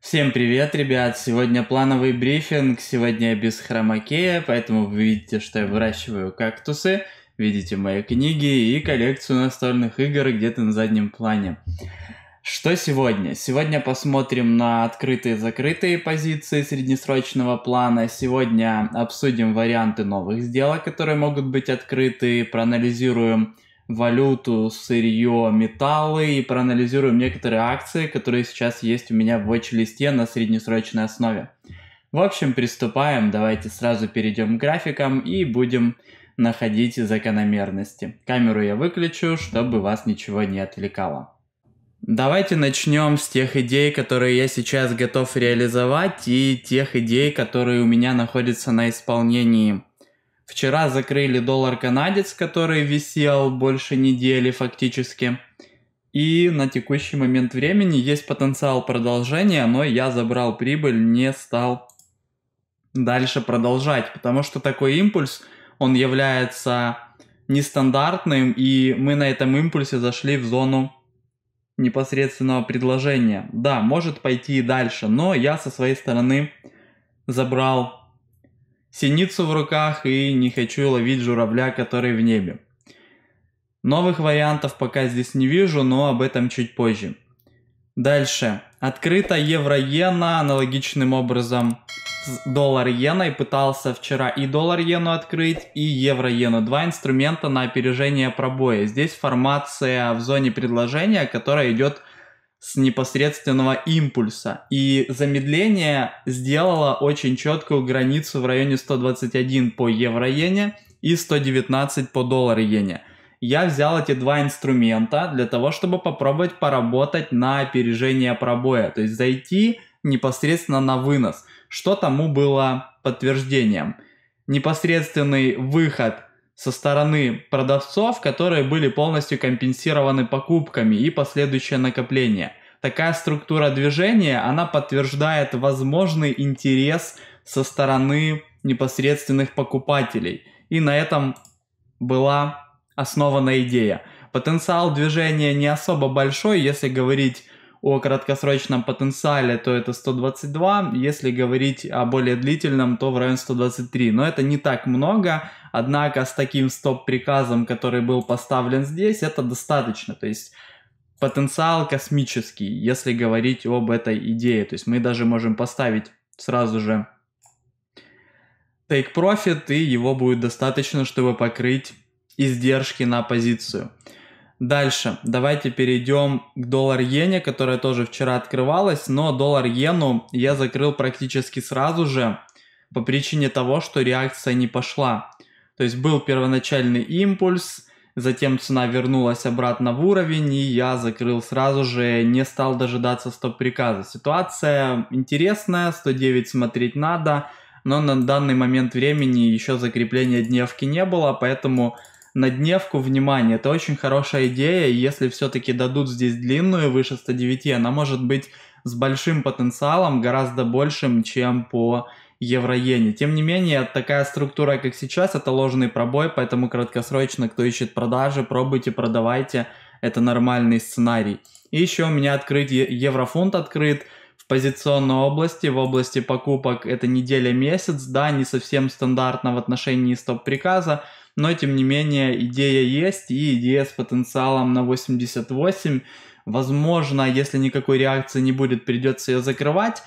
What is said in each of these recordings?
Всем привет, ребят! Сегодня плановый брифинг, сегодня я без хромакея, поэтому вы видите, что я выращиваю кактусы, видите мои книги и коллекцию настольных игр где-то на заднем плане. Что сегодня? Сегодня посмотрим на открытые и закрытые позиции среднесрочного плана. Сегодня обсудим варианты новых сделок, которые могут быть открыты. Проанализируем валюту, сырье, металлы и проанализируем некоторые акции, которые сейчас есть у меня в watch-листе на среднесрочной основе. В общем, приступаем. Давайте сразу перейдем к графикам и будем находить закономерности. Камеру я выключу, чтобы вас ничего не отвлекало. Давайте начнем с тех идей, которые я сейчас готов реализовать и тех идей, которые у меня находятся на исполнении. Вчера закрыли доллар канадец, который висел больше недели фактически. И на текущий момент времени есть потенциал продолжения, но я забрал прибыль, не стал дальше продолжать, потому что такой импульс, он является нестандартным, и мы на этом импульсе зашли в зону непосредственного предложения. Да, может пойти и дальше, но я со своей стороны забрал синицу в руках и не хочу ловить журавля, который в небе. Новых вариантов пока здесь не вижу, но об этом чуть позже. Дальше. Открыта евро-иена аналогичным образом доллар иеной. Пытался вчера и доллар иену открыть, и евро иену. Два инструмента на опережение пробоя. Здесь формация в зоне предложения, которая идет с непосредственного импульса. И замедление сделало очень четкую границу в районе 121 по евро иене и 119 по доллар иене я взял эти два инструмента для того, чтобы попробовать поработать на опережение пробоя, то есть зайти непосредственно на вынос, что тому было подтверждением. Непосредственный выход со стороны продавцов, которые были полностью компенсированы покупками и последующее накопление. Такая структура движения, она подтверждает возможный интерес со стороны непосредственных покупателей. И на этом была основана идея. Потенциал движения не особо большой, если говорить о краткосрочном потенциале, то это 122, если говорить о более длительном, то в район 123. Но это не так много, однако с таким стоп-приказом, который был поставлен здесь, это достаточно. То есть потенциал космический, если говорить об этой идее. То есть мы даже можем поставить сразу же take profit, и его будет достаточно, чтобы покрыть издержки на позицию. Дальше давайте перейдем к доллар-иене, которая тоже вчера открывалась, но доллар-иену я закрыл практически сразу же по причине того, что реакция не пошла. То есть был первоначальный импульс, затем цена вернулась обратно в уровень, и я закрыл сразу же, не стал дожидаться стоп-приказа. Ситуация интересная, 109 смотреть надо, но на данный момент времени еще закрепления дневки не было, поэтому на дневку внимание. Это очень хорошая идея, если все-таки дадут здесь длинную выше 109, она может быть с большим потенциалом, гораздо большим, чем по евро Тем не менее, такая структура, как сейчас, это ложный пробой, поэтому краткосрочно, кто ищет продажи, пробуйте, продавайте, это нормальный сценарий. И еще у меня открыт еврофунт открыт, в позиционной области, в области покупок это неделя-месяц, да, не совсем стандартно в отношении стоп-приказа, но тем не менее идея есть, и идея с потенциалом на 88. Возможно, если никакой реакции не будет, придется ее закрывать.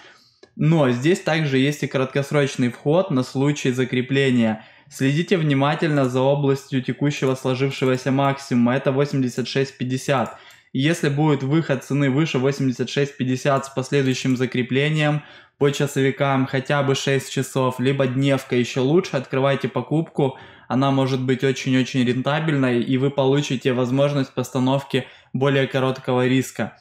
Но здесь также есть и краткосрочный вход на случай закрепления. Следите внимательно за областью текущего сложившегося максимума, это 86.50. Если будет выход цены выше 86.50 с последующим закреплением, по часовикам хотя бы 6 часов, либо дневка еще лучше, открывайте покупку, она может быть очень-очень рентабельной, и вы получите возможность постановки более короткого риска.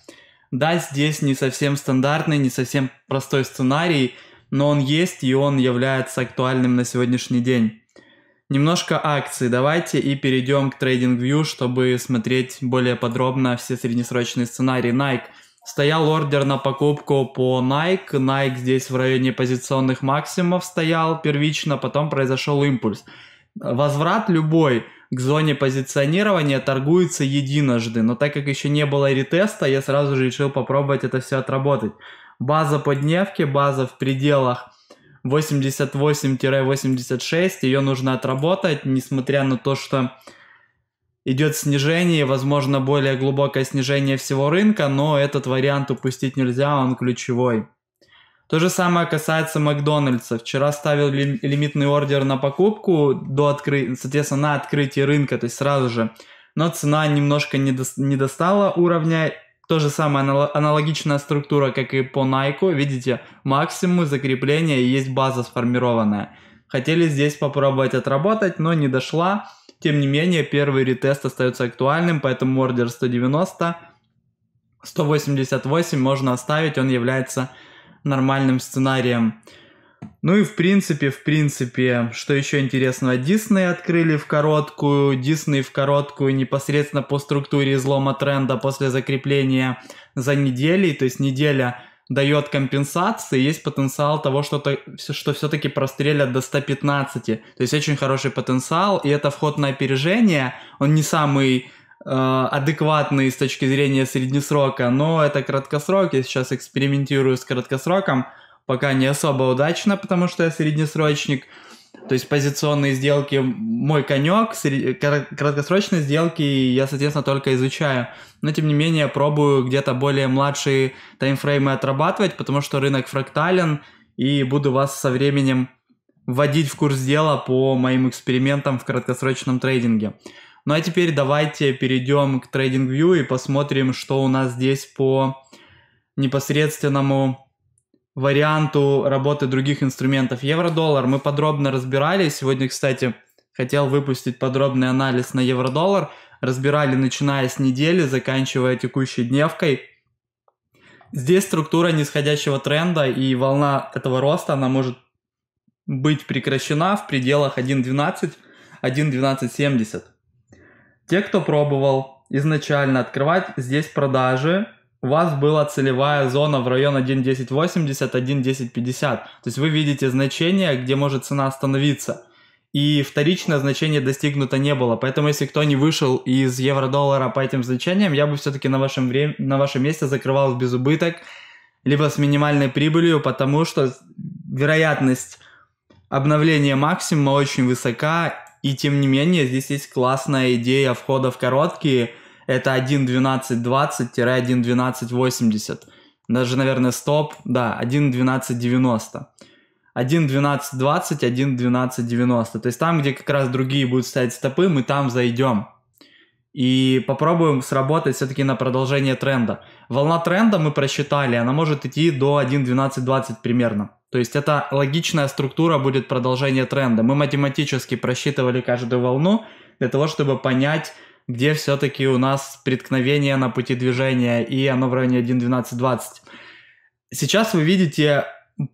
Да, здесь не совсем стандартный, не совсем простой сценарий, но он есть и он является актуальным на сегодняшний день. Немножко акций давайте и перейдем к TradingView, чтобы смотреть более подробно все среднесрочные сценарии. Nike Стоял ордер на покупку по Nike. Nike здесь в районе позиционных максимумов стоял первично, потом произошел импульс. Возврат любой к зоне позиционирования торгуется единожды, но так как еще не было ретеста, я сразу же решил попробовать это все отработать. База по дневке, база в пределах 88-86, ее нужно отработать, несмотря на то, что идет снижение, возможно, более глубокое снижение всего рынка, но этот вариант упустить нельзя, он ключевой. То же самое касается Макдональдса. Вчера ставил лимитный ордер на покупку, до откры... соответственно, на открытие рынка, то есть сразу же. Но цена немножко не, до... не достала уровня. То же самое, аналогичная структура, как и по Nike. Видите, максимум закрепления и есть база сформированная хотели здесь попробовать отработать, но не дошла. Тем не менее, первый ретест остается актуальным, поэтому ордер 190, 188 можно оставить, он является нормальным сценарием. Ну и в принципе, в принципе, что еще интересного, Disney открыли в короткую, Disney в короткую непосредственно по структуре излома тренда после закрепления за неделей, то есть неделя дает компенсации, есть потенциал того, что, -то, что все-таки прострелят до 115. То есть очень хороший потенциал, и это вход на опережение. Он не самый э, адекватный с точки зрения среднесрока, но это краткосрок. Я сейчас экспериментирую с краткосроком, пока не особо удачно, потому что я среднесрочник, то есть позиционные сделки мой конек, краткосрочные сделки я, соответственно, только изучаю. Но, тем не менее, пробую где-то более младшие таймфреймы отрабатывать, потому что рынок фрактален, и буду вас со временем вводить в курс дела по моим экспериментам в краткосрочном трейдинге. Ну а теперь давайте перейдем к TradingView и посмотрим, что у нас здесь по непосредственному варианту работы других инструментов. Евро-доллар мы подробно разбирали. Сегодня, кстати, хотел выпустить подробный анализ на евро-доллар. Разбирали, начиная с недели, заканчивая текущей дневкой. Здесь структура нисходящего тренда и волна этого роста, она может быть прекращена в пределах 1.12, 1.1270. Те, кто пробовал изначально открывать здесь продажи, у вас была целевая зона в район 1.1080, 1.1050. То есть вы видите значение, где может цена остановиться. И вторичное значение достигнуто не было. Поэтому если кто не вышел из евро-доллара по этим значениям, я бы все-таки на вашем, вре... на вашем месте закрывал без убыток, либо с минимальной прибылью, потому что вероятность обновления максимума очень высока. И тем не менее, здесь есть классная идея входа в короткие – это 1.12.20-1.12.80. Даже, наверное, стоп, да, 1.12.90. 1.12.20, 1.12.90. То есть там, где как раз другие будут ставить стопы, мы там зайдем. И попробуем сработать все-таки на продолжение тренда. Волна тренда мы просчитали, она может идти до 1.12.20 примерно. То есть это логичная структура будет продолжение тренда. Мы математически просчитывали каждую волну для того, чтобы понять, где все-таки у нас преткновение на пути движения, и оно в районе 1.12.20. Сейчас вы видите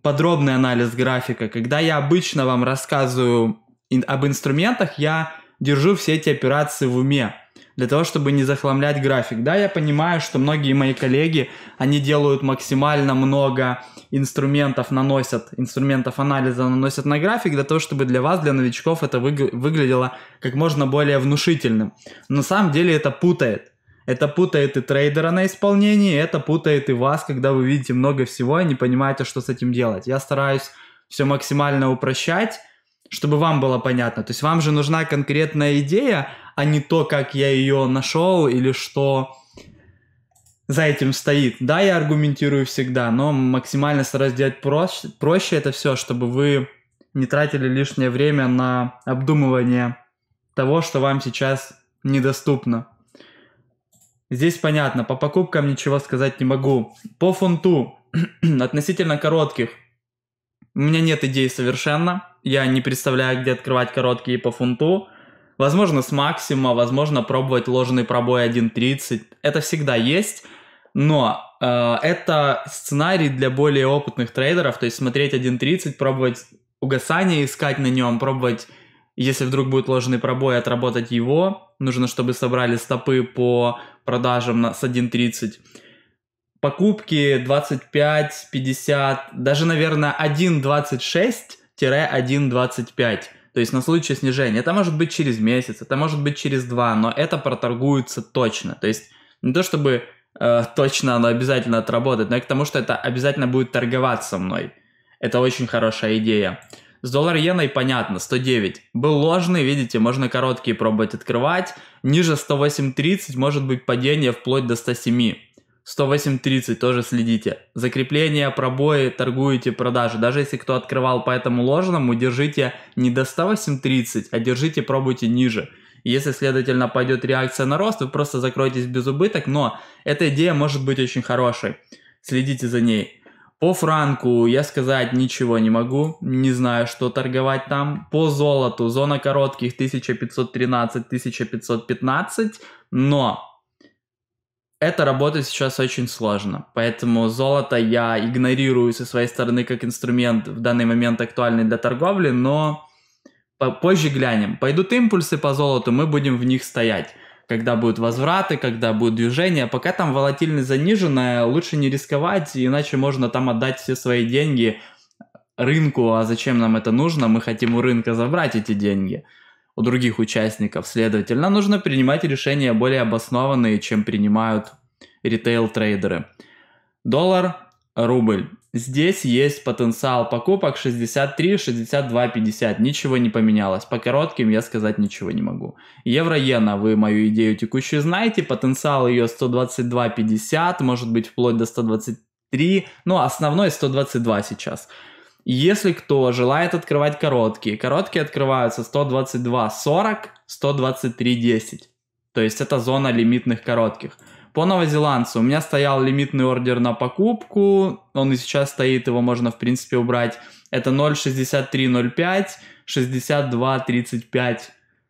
подробный анализ графика. Когда я обычно вам рассказываю об инструментах, я держу все эти операции в уме для того, чтобы не захламлять график. Да, я понимаю, что многие мои коллеги, они делают максимально много инструментов, наносят, инструментов анализа наносят на график, для того, чтобы для вас, для новичков это выгля- выглядело как можно более внушительным. Но на самом деле это путает. Это путает и трейдера на исполнении, это путает и вас, когда вы видите много всего и не понимаете, что с этим делать. Я стараюсь все максимально упрощать, чтобы вам было понятно. То есть вам же нужна конкретная идея, а не то, как я ее нашел или что за этим стоит. Да, я аргументирую всегда, но максимально стараюсь делать проще, проще это все, чтобы вы не тратили лишнее время на обдумывание того, что вам сейчас недоступно. Здесь понятно, по покупкам ничего сказать не могу. По фунту, относительно коротких, у меня нет идей совершенно. Я не представляю, где открывать короткие по фунту. Возможно, с максима, возможно, пробовать ложный пробой 1.30. Это всегда есть, но э, это сценарий для более опытных трейдеров, то есть смотреть 1.30, пробовать угасание искать на нем, пробовать, если вдруг будет ложный пробой, отработать его. Нужно, чтобы собрали стопы по продажам на, с 1.30. Покупки 25, 50, даже, наверное, 1.26-1.25. То есть на случай снижения. Это может быть через месяц, это может быть через два, но это проторгуется точно. То есть не то чтобы э, точно оно обязательно отработает, но и к тому, что это обязательно будет торговаться мной. Это очень хорошая идея. С доллар иеной понятно, 109. Был ложный, видите, можно короткие пробовать открывать. Ниже 108.30 может быть падение вплоть до 107. 108.30 тоже следите. закрепление пробои, торгуете, продажи. Даже если кто открывал по этому ложному, держите не до 108.30, а держите, пробуйте ниже. Если, следовательно, пойдет реакция на рост, вы просто закроетесь без убыток, но эта идея может быть очень хорошей. Следите за ней. По франку я сказать ничего не могу, не знаю, что торговать там. По золоту зона коротких 1513-1515, но это работает сейчас очень сложно. Поэтому золото я игнорирую со своей стороны как инструмент в данный момент актуальный для торговли, но позже глянем. Пойдут импульсы по золоту, мы будем в них стоять. Когда будут возвраты, когда будет движение. Пока там волатильность заниженная, лучше не рисковать, иначе можно там отдать все свои деньги рынку. А зачем нам это нужно? Мы хотим у рынка забрать эти деньги у других участников. Следовательно, нужно принимать решения более обоснованные, чем принимают ритейл-трейдеры. Доллар, рубль. Здесь есть потенциал покупок 63, 62, 50. Ничего не поменялось. По коротким я сказать ничего не могу. Евро-иена, вы мою идею текущую знаете. Потенциал ее 122, 50, может быть вплоть до 123. Ну, основной 122 сейчас. Если кто желает открывать короткие, короткие открываются 122.40, 123.10. То есть это зона лимитных коротких. По новозеландцу у меня стоял лимитный ордер на покупку, он и сейчас стоит, его можно в принципе убрать. Это 0.6305, 62.35.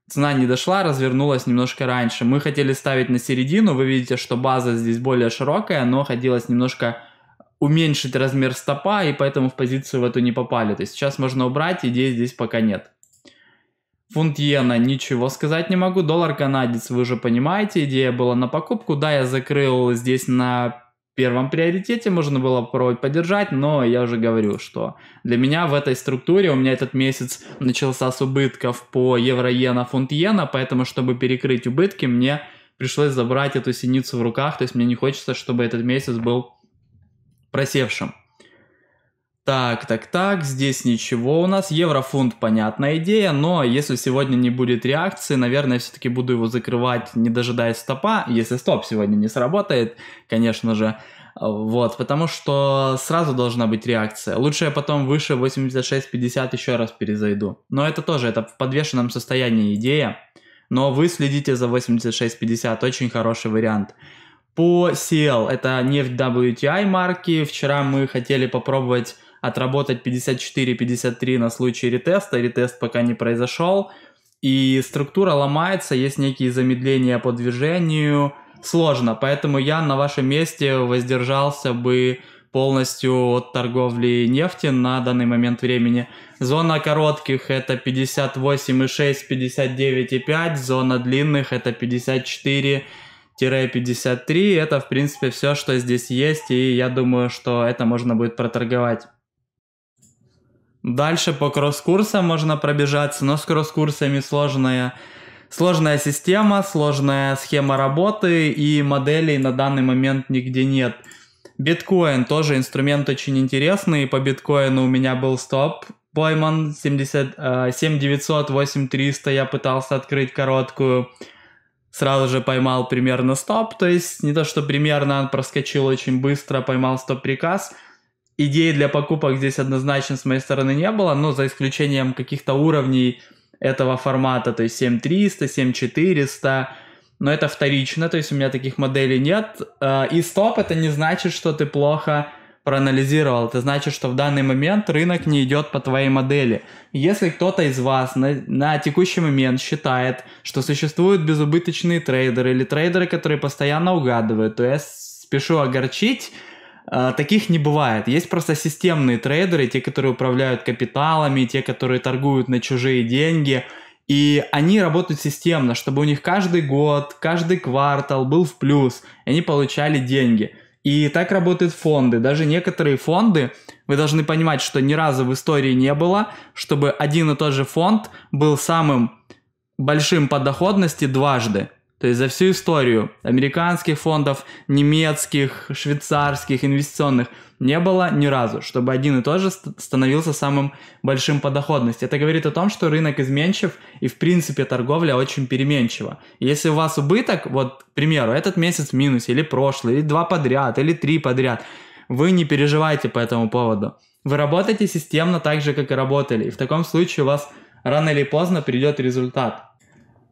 Цена не дошла, развернулась немножко раньше. Мы хотели ставить на середину, вы видите, что база здесь более широкая, но хотелось немножко уменьшить размер стопа, и поэтому в позицию в эту не попали. То есть сейчас можно убрать, идеи здесь пока нет. Фунт иена, ничего сказать не могу. Доллар канадец, вы уже понимаете, идея была на покупку. Да, я закрыл здесь на первом приоритете, можно было попробовать поддержать, но я уже говорю, что для меня в этой структуре, у меня этот месяц начался с убытков по евро-иена, фунт-иена, поэтому, чтобы перекрыть убытки, мне пришлось забрать эту синицу в руках, то есть мне не хочется, чтобы этот месяц был просевшим. Так, так, так, здесь ничего у нас. Еврофунт, понятная идея, но если сегодня не будет реакции, наверное, все-таки буду его закрывать, не дожидаясь стопа. Если стоп сегодня не сработает, конечно же. Вот, потому что сразу должна быть реакция. Лучше я потом выше 86.50 еще раз перезайду. Но это тоже, это в подвешенном состоянии идея. Но вы следите за 86.50, очень хороший вариант. По CL, это нефть WTI марки, вчера мы хотели попробовать отработать 54-53 на случай ретеста, ретест пока не произошел, и структура ломается, есть некие замедления по движению, сложно, поэтому я на вашем месте воздержался бы полностью от торговли нефти на данный момент времени. Зона коротких это 58,6, 59,5, зона длинных это 54, 53. Это, в принципе, все, что здесь есть, и я думаю, что это можно будет проторговать. Дальше по кросс-курсам можно пробежаться, но с кросс-курсами сложная, сложная система, сложная схема работы и моделей на данный момент нигде нет. Биткоин тоже инструмент очень интересный, по биткоину у меня был стоп пойман 70, 7900, 8300, я пытался открыть короткую сразу же поймал примерно стоп, то есть не то, что примерно он проскочил очень быстро, поймал стоп-приказ. Идеи для покупок здесь однозначно с моей стороны не было, но за исключением каких-то уровней этого формата, то есть 7300, 7400, но это вторично, то есть у меня таких моделей нет. Э, и стоп это не значит, что ты плохо проанализировал, это значит, что в данный момент рынок не идет по твоей модели. Если кто-то из вас на, на текущий момент считает, что существуют безубыточные трейдеры или трейдеры, которые постоянно угадывают, то я спешу огорчить, э, таких не бывает. Есть просто системные трейдеры, те, которые управляют капиталами, те, которые торгуют на чужие деньги. И они работают системно, чтобы у них каждый год, каждый квартал был в плюс, и они получали деньги. И так работают фонды. Даже некоторые фонды, вы должны понимать, что ни разу в истории не было, чтобы один и тот же фонд был самым большим по доходности дважды. То есть за всю историю американских фондов, немецких, швейцарских, инвестиционных – не было ни разу, чтобы один и тот же становился самым большим по доходности. Это говорит о том, что рынок изменчив и, в принципе, торговля очень переменчива. Если у вас убыток, вот, к примеру, этот месяц в минусе, или прошлый, или два подряд, или три подряд, вы не переживайте по этому поводу. Вы работаете системно так же, как и работали, и в таком случае у вас рано или поздно придет результат.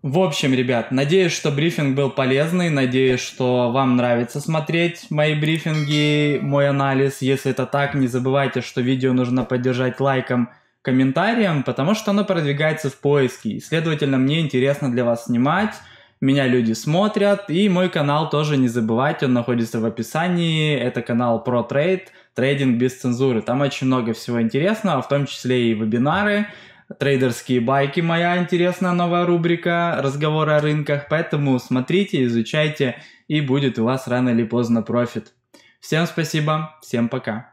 В общем, ребят, надеюсь, что брифинг был полезный, надеюсь, что вам нравится смотреть мои брифинги, мой анализ. Если это так, не забывайте, что видео нужно поддержать лайком, комментарием, потому что оно продвигается в поиске, и, следовательно, мне интересно для вас снимать, меня люди смотрят, и мой канал тоже не забывайте, он находится в описании, это канал про трейд, трейдинг без цензуры, там очень много всего интересного, в том числе и вебинары, Трейдерские байки моя интересная новая рубрика разговора о рынках, поэтому смотрите, изучайте, и будет у вас рано или поздно профит. Всем спасибо, всем пока.